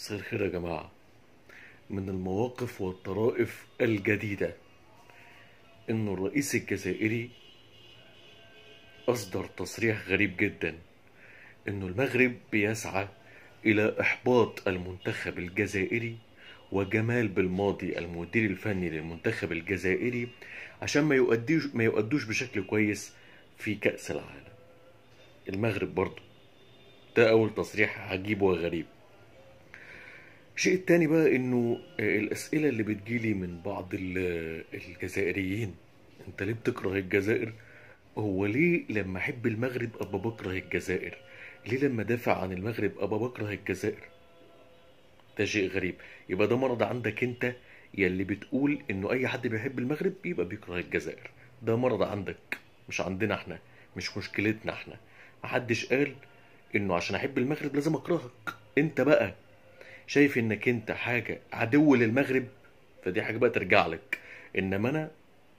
مساء الخير يا جماعة من المواقف والطرائف الجديدة إن الرئيس الجزائري أصدر تصريح غريب جدا إنه المغرب بيسعى إلى إحباط المنتخب الجزائري وجمال بالماضي المدير الفني للمنتخب الجزائري عشان ما يؤديش ما يؤدوش بشكل كويس في كأس العالم المغرب برضو ده أول تصريح عجيب وغريب الشيء الثاني بقى انه آه، الاسئله اللي بتجيلي من بعض آه، الجزائريين انت ليه بتكره الجزائر هو ليه لما احب المغرب ابقى بكره الجزائر ليه لما دافع عن المغرب ابقى بكره الجزائر ده شيء غريب يبقى ده مرض عندك انت يلي بتقول انه اي حد بيحب المغرب يبقى بيكره الجزائر ده مرض عندك مش عندنا احنا مش مشكلتنا احنا محدش قال انه عشان احب المغرب لازم اكرهك انت بقى شايف انك انت حاجه عدو للمغرب فدي حاجه بقى ترجع لك انما انا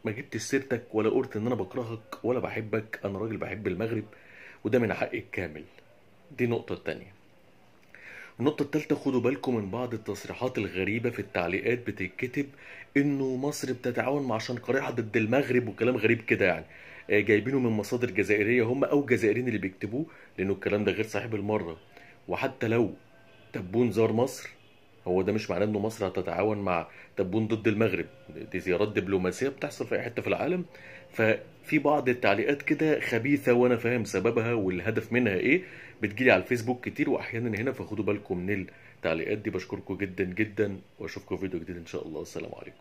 ما جبتش سيرتك ولا قلت ان انا بكرهك ولا بحبك انا راجل بحب المغرب وده من حقي الكامل دي النقطه تانيه النقطة التالتة خدوا بالكم من بعض التصريحات الغريبة في التعليقات بتتكتب انه مصر بتتعاون مع شنقريحة ضد المغرب وكلام غريب كده يعني آه، جايبينه من مصادر جزائرية هم او جزائريين اللي بيكتبوه لانه الكلام ده غير صحيح بالمرة وحتى لو تبون زار مصر هو ده مش معناه انه مصر هتتعاون مع تبون ضد المغرب دي زيارات دبلوماسيه بتحصل في اي حته في العالم ففي بعض التعليقات كده خبيثه وانا فاهم سببها والهدف منها ايه بتجيلي على الفيسبوك كتير واحيانا هنا فخدوا بالكم من التعليقات دي بشكركم جدا جدا واشوفكم في فيديو جديد ان شاء الله السلام عليكم